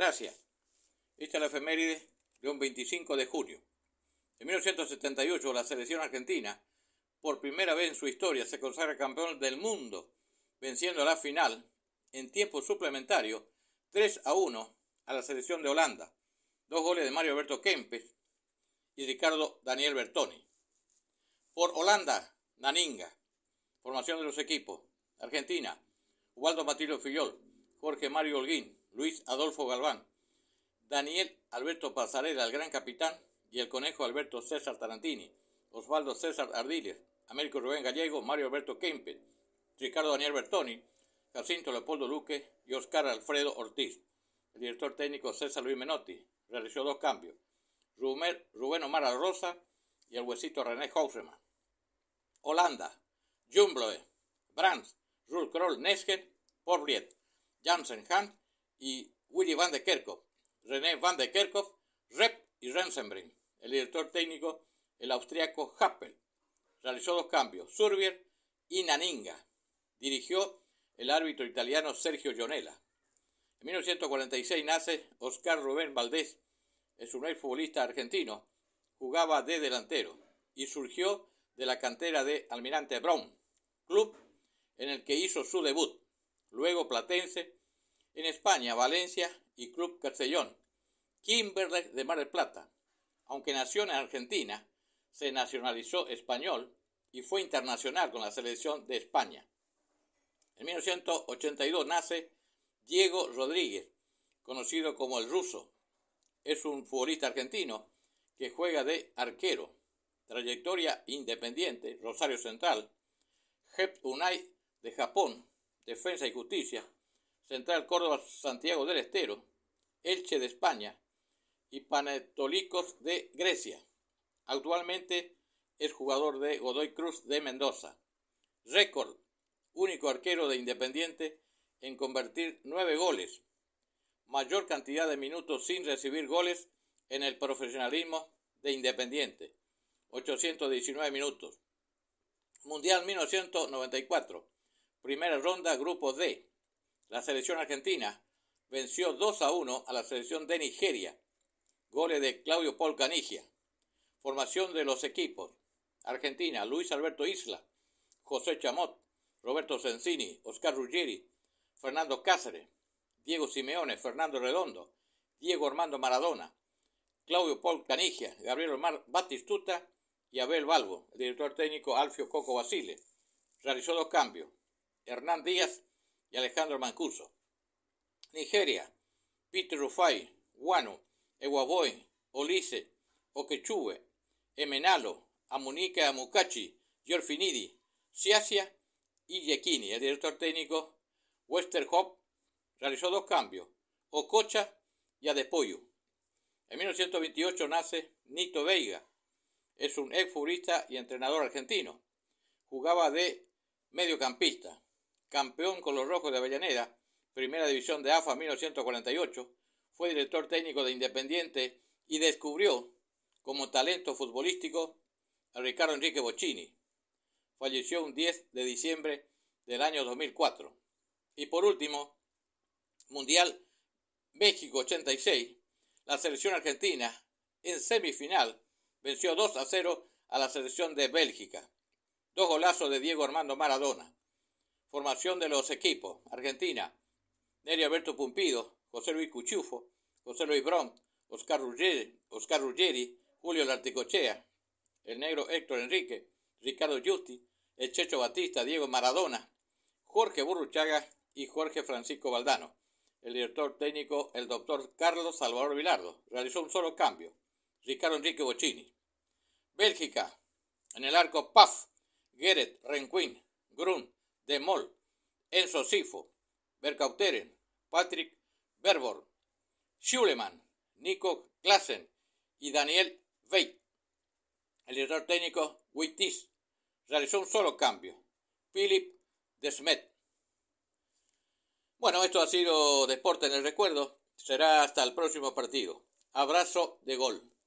Gracias. Esta es la efeméride de un 25 de julio. En 1978 la selección argentina, por primera vez en su historia, se consagra campeón del mundo, venciendo la final en tiempo suplementario 3 a 1 a la selección de Holanda. Dos goles de Mario Alberto Kempes y Ricardo Daniel Bertoni. Por Holanda, Naninga. Formación de los equipos. Argentina, Waldo Matilde Fillol, Jorge Mario Holguín, Luis Adolfo Galván, Daniel Alberto Pasarela, el gran capitán, y el conejo Alberto César Tarantini, Osvaldo César Ardiles, Américo Rubén Gallego, Mario Alberto Kempe, Ricardo Daniel Bertoni, Jacinto Leopoldo Luque y Oscar Alfredo Ortiz. El director técnico César Luis Menotti realizó dos cambios, Rubén Omar Rosa y el huesito René Hausemann. Holanda, Jumbloe, Brands, Rul Kroll Nesgen, Porbriet, Janssen Hunt, y Willy Van de Kerkhoff, René Van de Kerkhoff, Rep y Rensenbrink. El director técnico, el austriaco Happel, realizó dos cambios, Surbier y Naninga. Dirigió el árbitro italiano Sergio Gionella. En 1946 nace Oscar Rubén Valdés, es un futbolista argentino, jugaba de delantero y surgió de la cantera de Almirante Brown, club en el que hizo su debut, luego platense en España, Valencia y Club Castellón. Kimberley de Mar del Plata. Aunque nació en Argentina, se nacionalizó español y fue internacional con la selección de España. En 1982 nace Diego Rodríguez, conocido como el ruso. Es un futbolista argentino que juega de arquero. Trayectoria independiente, Rosario Central, Hep Unai de Japón, Defensa y Justicia, Central Córdoba Santiago del Estero, Elche de España y Panetolicos de Grecia. Actualmente es jugador de Godoy Cruz de Mendoza. Récord, único arquero de Independiente en convertir nueve goles. Mayor cantidad de minutos sin recibir goles en el profesionalismo de Independiente. 819 minutos. Mundial 1994. Primera ronda, Grupo D. La selección argentina venció 2 a 1 a la selección de Nigeria. Goles de Claudio Paul Canigia. Formación de los equipos. Argentina, Luis Alberto Isla, José Chamot, Roberto Censini, Oscar Ruggeri, Fernando Cáceres, Diego Simeone, Fernando Redondo, Diego Armando Maradona, Claudio Paul Canigia, Gabriel Omar Batistuta y Abel Balbo. El director técnico Alfio Coco Basile realizó dos cambios. Hernán Díaz y Alejandro Mancuso. Nigeria, Peter Rufai, Guano, Ewaboy, Olise, ...Okechube... Emenalo, Amunica Amukachi... ...Yorfinidi... Siasia y Yekini. El director técnico Westerhoff realizó dos cambios, Ococha y Adepoyo. En 1928 nace Nito Veiga. Es un ex y entrenador argentino. Jugaba de mediocampista campeón con los Rojos de Avellaneda, Primera División de AFA 1948, fue director técnico de Independiente y descubrió como talento futbolístico a Ricardo Enrique Bocini. Falleció un 10 de diciembre del año 2004. Y por último, Mundial México 86, la selección argentina en semifinal venció 2 a 0 a la selección de Bélgica. Dos golazos de Diego Armando Maradona. Formación de los equipos. Argentina. Neri Alberto Pumpido, José Luis Cuchufo, José Luis Brom, Oscar Ruggeri, Oscar Julio Larticochea, el negro Héctor Enrique, Ricardo Justi, el Checho Batista, Diego Maradona, Jorge Burruchaga y Jorge Francisco Valdano. El director técnico, el doctor Carlos Salvador Vilardo, realizó un solo cambio. Ricardo Enrique Bocini. Bélgica, en el arco Paz. Geret, Renquin, Grun, de Mol, Enzo Sifo, Berkauteren, Patrick Berbor, Schuleman, Nico Klassen y Daniel Veit. El director técnico Wittis realizó un solo cambio, Philip Desmet. Bueno, esto ha sido Deporte en el Recuerdo. Será hasta el próximo partido. Abrazo de gol.